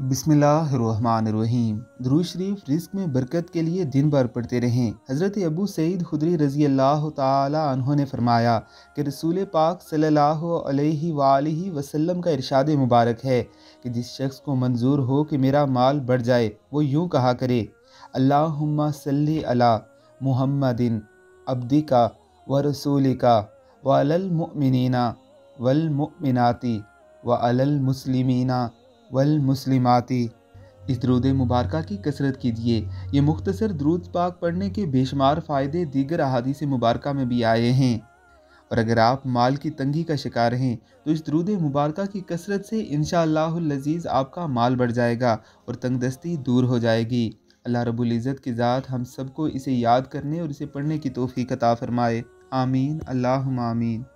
बिसमीम दरू शरीफ रिस्क में बरकत के लिए दिन भर पढ़ते रहें हज़रत अबू सईद खुदरी रज़ी अल्लाह तहों ने फरमाया कि रसूल पाक सल्लल्लाहु अलैहि सल्ला वसल्लम का इरशाद मुबारक है कि जिस शख्स को मंजूर हो कि मेरा माल बढ़ जाए वो यूँ कहा करे अल्लाहुम्मा सल्ली अला मुहम्मदिन अब्दिका व रसूलिका का वलमिनना वलमिनती व वल मुस्लिमाती इस दरूद मुबारक की कसरत कीजिए ये मुख्तसर दरूद पाक पढ़ने के बेशुमार फ़ायदे दीगर अहादीस मुबारक में भी आए हैं और अगर आप माल की तंगी का शिकार हैं तो इस दरूद मुबारक की कसरत से इन लजीज़ आपका माल बढ़ जाएगा और तंगदस्ती दूर हो जाएगी अल्लाह रबुल्ज़त की ज़ात हम सबको इसे याद करने और इसे पढ़ने की तोफ़ी कता फ़रमाए आमीन अल्लाह आमीन